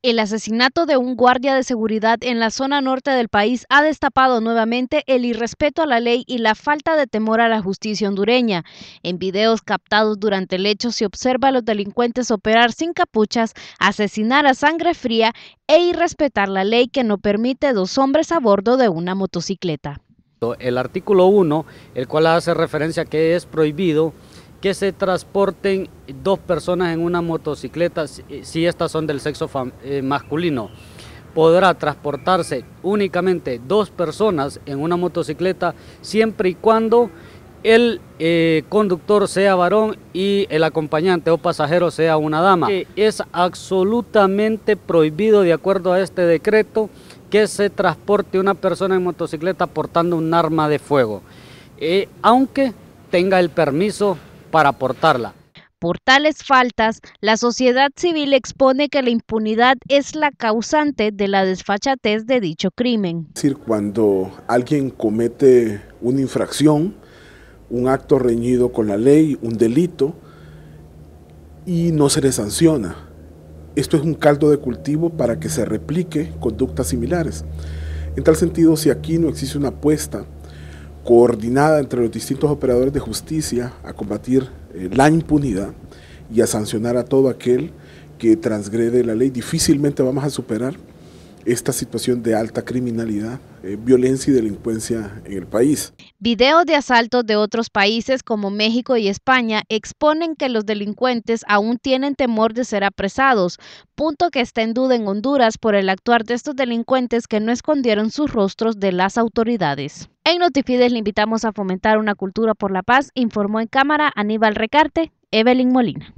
El asesinato de un guardia de seguridad en la zona norte del país ha destapado nuevamente el irrespeto a la ley y la falta de temor a la justicia hondureña. En videos captados durante el hecho se observa a los delincuentes operar sin capuchas, asesinar a sangre fría e irrespetar la ley que no permite dos hombres a bordo de una motocicleta. El artículo 1, el cual hace referencia a que es prohibido que se transporten dos personas en una motocicleta si eh, estas son del sexo eh, masculino. Podrá transportarse únicamente dos personas en una motocicleta siempre y cuando el eh, conductor sea varón y el acompañante o pasajero sea una dama. Es absolutamente prohibido de acuerdo a este decreto que se transporte una persona en motocicleta portando un arma de fuego, aunque tenga el permiso para Por tales faltas, la sociedad civil expone que la impunidad es la causante de la desfachatez de dicho crimen. Es decir, cuando alguien comete una infracción, un acto reñido con la ley, un delito, y no se le sanciona. Esto es un caldo de cultivo para que se replique conductas similares. En tal sentido, si aquí no existe una apuesta coordinada entre los distintos operadores de justicia a combatir eh, la impunidad y a sancionar a todo aquel que transgrede la ley. Difícilmente vamos a superar esta situación de alta criminalidad eh, violencia y delincuencia en el país. Videos de asaltos de otros países como México y España exponen que los delincuentes aún tienen temor de ser apresados, punto que está en duda en Honduras por el actuar de estos delincuentes que no escondieron sus rostros de las autoridades. En Notifides le invitamos a fomentar una cultura por la paz, informó en cámara Aníbal Recarte, Evelyn Molina.